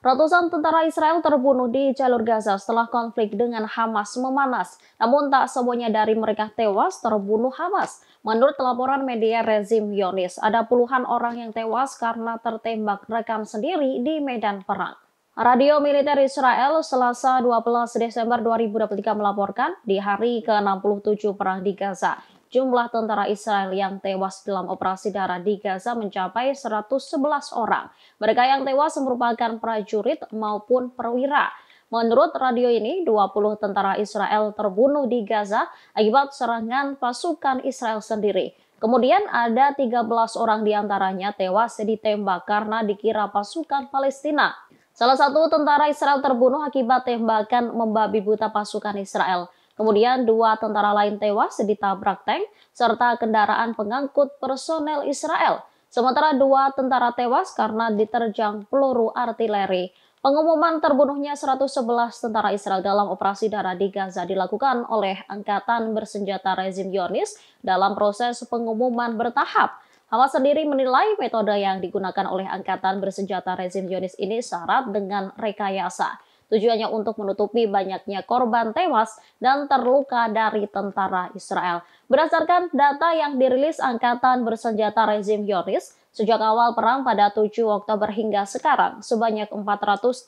Ratusan tentara Israel terbunuh di jalur Gaza setelah konflik dengan Hamas memanas. Namun tak semuanya dari mereka tewas terbunuh Hamas. Menurut laporan media rezim Yonis, ada puluhan orang yang tewas karena tertembak rekan sendiri di medan perang. Radio Militer Israel Selasa 12 Desember 2023 melaporkan di hari ke-67 perang di Gaza jumlah tentara Israel yang tewas dalam operasi darat di Gaza mencapai 111 orang. Mereka yang tewas merupakan prajurit maupun perwira. Menurut radio ini, 20 tentara Israel terbunuh di Gaza akibat serangan pasukan Israel sendiri. Kemudian ada 13 orang diantaranya tewas ditembak karena dikira pasukan Palestina. Salah satu tentara Israel terbunuh akibat tembakan membabi buta pasukan Israel. Kemudian dua tentara lain tewas ditabrak tank serta kendaraan pengangkut personel Israel. Sementara dua tentara tewas karena diterjang peluru artileri. Pengumuman terbunuhnya 111 tentara Israel dalam operasi darah di Gaza dilakukan oleh Angkatan Bersenjata Rezim Yonis dalam proses pengumuman bertahap. Hamas sendiri menilai metode yang digunakan oleh Angkatan Bersenjata Rezim Yonis ini syarat dengan rekayasa tujuannya untuk menutupi banyaknya korban tewas dan terluka dari tentara Israel. Berdasarkan data yang dirilis Angkatan Bersenjata Rezim Yoris, Sejak awal perang pada 7 Oktober hingga sekarang, sebanyak 435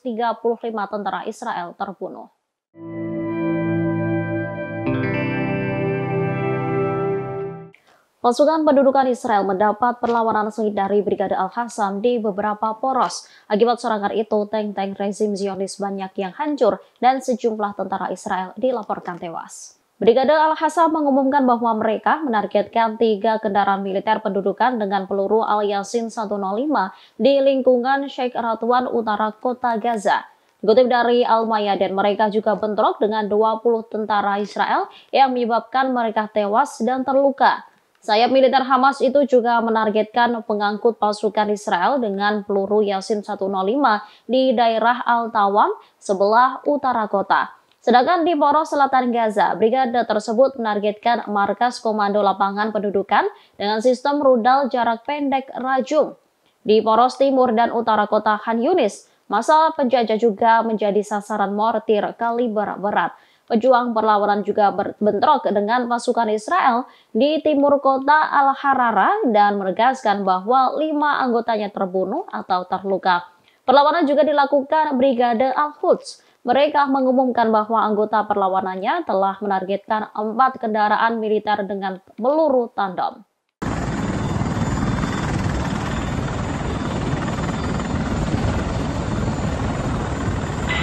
tentara Israel terbunuh. Pasukan pendudukan Israel mendapat perlawanan sengit dari Brigade Al-Hassam di beberapa poros. Akibat serangan itu, tank-tank rezim Zionis banyak yang hancur dan sejumlah tentara Israel dilaporkan tewas. Brigade Al-Hassam mengumumkan bahwa mereka menargetkan tiga kendaraan militer pendudukan dengan peluru Al-Yasin 105 di lingkungan Sheikh Ratuan utara kota Gaza. Dikutip dari Al-Mayaden, mereka juga bentrok dengan 20 tentara Israel yang menyebabkan mereka tewas dan terluka. Sayap militer Hamas itu juga menargetkan pengangkut pasukan Israel dengan peluru Yasin 105 di daerah Al-Tawam sebelah utara kota. Sedangkan di poros selatan Gaza, brigade tersebut menargetkan markas komando lapangan pendudukan dengan sistem rudal jarak pendek Rajum. Di poros timur dan utara kota Han Yunis, masa penjajah juga menjadi sasaran mortir kaliber berat. Pejuang perlawanan juga berbentrok dengan pasukan Israel di timur kota Al-Harara dan menegaskan bahwa lima anggotanya terbunuh atau terluka. Perlawanan juga dilakukan Brigade Al-Quds. Mereka mengumumkan bahwa anggota perlawanannya telah menargetkan empat kendaraan militer dengan peluru tandam.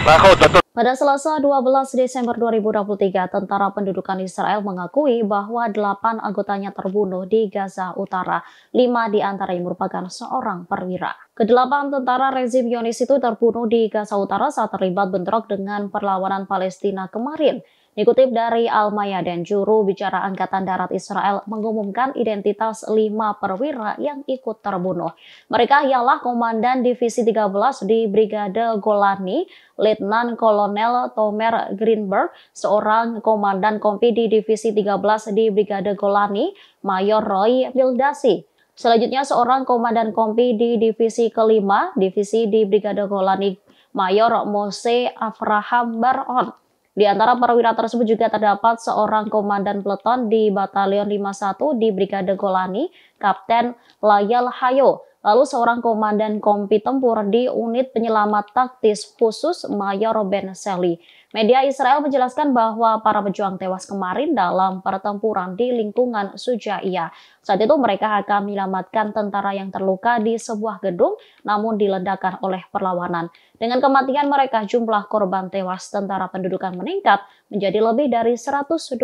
Bajo, pada Selasa 12 Desember 2023, Tentara Pendudukan Israel mengakui bahwa 8 anggotanya terbunuh di Gaza Utara. 5 yang merupakan seorang perwira. Kedelapan tentara rezim Yonis itu terbunuh di Gaza Utara saat terlibat bentrok dengan perlawanan Palestina kemarin. Dikutip dari Almaya dan juru bicara Angkatan Darat Israel mengumumkan identitas lima perwira yang ikut terbunuh. Mereka ialah Komandan Divisi 13 di Brigade Golani, Letnan Kolonel Tomer Greenberg, seorang Komandan Kompi di Divisi 13 di Brigade Golani, Mayor Roy Bildasi, Selanjutnya seorang komandan kompi di divisi kelima, divisi di Brigade Golani, Mayor Mose Afraham Baron. Di antara perwira tersebut juga terdapat seorang komandan peleton di Batalion 51 di Brigade Golani, Kapten Layal Hayo, lalu seorang komandan kompi tempur di unit penyelamat taktis khusus Mayor Ben Sally. Media Israel menjelaskan bahwa para pejuang tewas kemarin dalam pertempuran di lingkungan Sujaia. Saat itu mereka akan menyelamatkan tentara yang terluka di sebuah gedung namun diledakkan oleh perlawanan. Dengan kematian mereka jumlah korban tewas tentara pendudukan meningkat menjadi lebih dari 120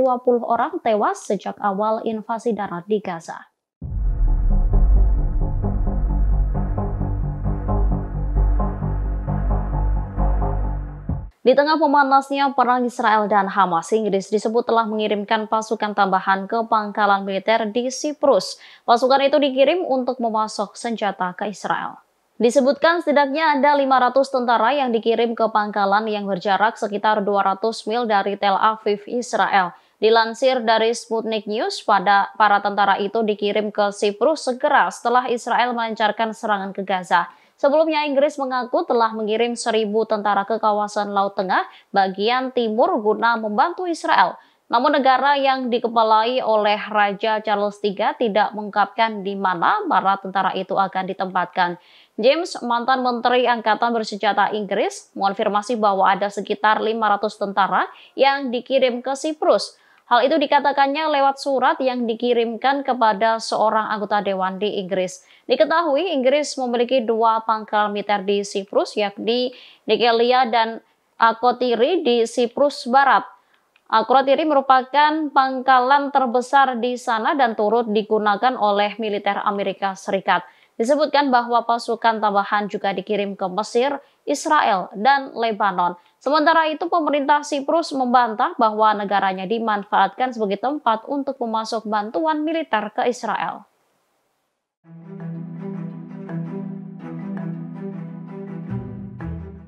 orang tewas sejak awal invasi darat di Gaza. Di tengah pemanasnya perang Israel dan Hamas, Inggris disebut telah mengirimkan pasukan tambahan ke pangkalan militer di Siprus. Pasukan itu dikirim untuk memasok senjata ke Israel. Disebutkan setidaknya ada 500 tentara yang dikirim ke pangkalan yang berjarak sekitar 200 mil dari Tel Aviv, Israel. Dilansir dari Sputnik News, pada para tentara itu dikirim ke Siprus segera setelah Israel melancarkan serangan ke Gaza. Sebelumnya Inggris mengaku telah mengirim seribu tentara ke kawasan Laut Tengah bagian timur guna membantu Israel. Namun negara yang dikepalai oleh Raja Charles III tidak mengungkapkan di mana para tentara itu akan ditempatkan. James, mantan Menteri Angkatan Bersenjata Inggris, mengonfirmasi bahwa ada sekitar 500 tentara yang dikirim ke Siprus. Hal itu dikatakannya lewat surat yang dikirimkan kepada seorang anggota dewan di Inggris. Diketahui Inggris memiliki dua pangkal militer di Siprus yakni Nikelia dan Akotiri di Siprus Barat. Akrotiri merupakan pangkalan terbesar di sana dan turut digunakan oleh militer Amerika Serikat. Disebutkan bahwa pasukan tambahan juga dikirim ke Mesir, Israel, dan Lebanon. Sementara itu, pemerintah Siprus membantah bahwa negaranya dimanfaatkan sebagai tempat untuk memasuk bantuan militer ke Israel.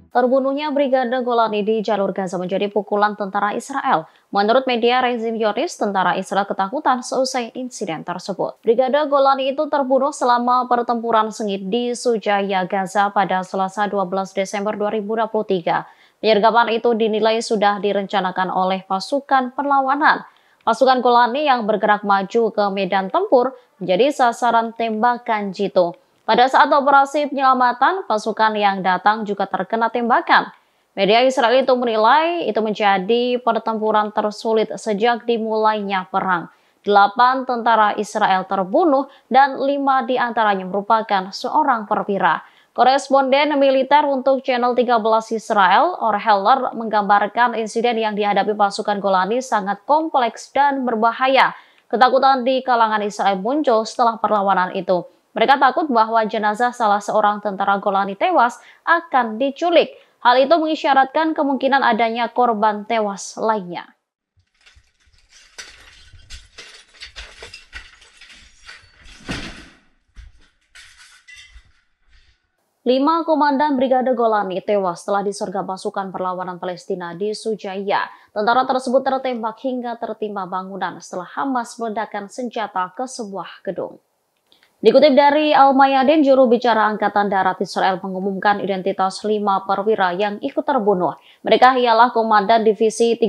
Terbunuhnya Brigade Golani di jalur Gaza menjadi pukulan tentara Israel. Menurut media rezim Yoris, tentara Israel ketakutan seusai insiden tersebut. Brigade Golani itu terbunuh selama pertempuran sengit di Sujaya Gaza pada Selasa 12 Desember 2023. Penyergapan itu dinilai sudah direncanakan oleh pasukan perlawanan. Pasukan Golani yang bergerak maju ke medan tempur menjadi sasaran tembakan Jitu. Pada saat operasi penyelamatan, pasukan yang datang juga terkena tembakan. Media Israel itu menilai itu menjadi pertempuran tersulit sejak dimulainya perang. Delapan tentara Israel terbunuh dan lima diantaranya merupakan seorang perwira. Koresponden militer untuk Channel 13 Israel, Orheller, menggambarkan insiden yang dihadapi pasukan Golani sangat kompleks dan berbahaya. Ketakutan di kalangan Israel muncul setelah perlawanan itu. Mereka takut bahwa jenazah salah seorang tentara Golani tewas akan diculik. Hal itu mengisyaratkan kemungkinan adanya korban tewas lainnya. Lima komandan Brigade Golani tewas setelah disergap pasukan perlawanan Palestina di Sujaya. Tentara tersebut tertembak hingga tertimpa bangunan setelah Hamas meledakkan senjata ke sebuah gedung. Dikutip dari Al-Mayadin, juru bicara Angkatan Darat Israel mengumumkan identitas lima perwira yang ikut terbunuh. Mereka ialah Komandan Divisi 13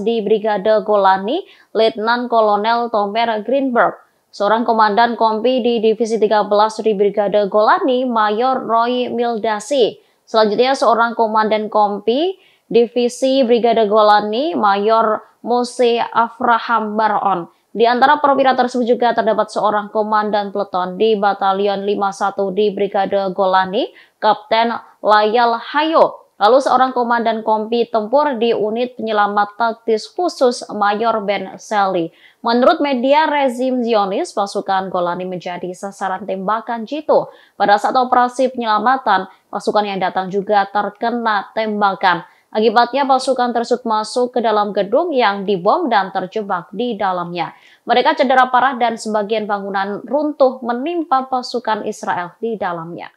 di Brigade Golani, Letnan Kolonel Tomer Greenberg, seorang Komandan Kompi di Divisi 13 di Brigade Golani, Mayor Roy Mildasi. Selanjutnya seorang Komandan Kompi Divisi Brigade Golani, Mayor Mose Afraham Baron. Di antara perwira tersebut juga terdapat seorang komandan peleton di Batalion 51 di Brigade Golani, Kapten Layal Hayo, lalu seorang komandan kompi tempur di unit penyelamat taktis khusus Mayor Ben Sally. Menurut media rezim Zionis, pasukan Golani menjadi sasaran tembakan jitu. Pada saat operasi penyelamatan, pasukan yang datang juga terkena tembakan. Akibatnya pasukan tersebut masuk ke dalam gedung yang dibom dan terjebak di dalamnya. Mereka cedera parah dan sebagian bangunan runtuh menimpa pasukan Israel di dalamnya.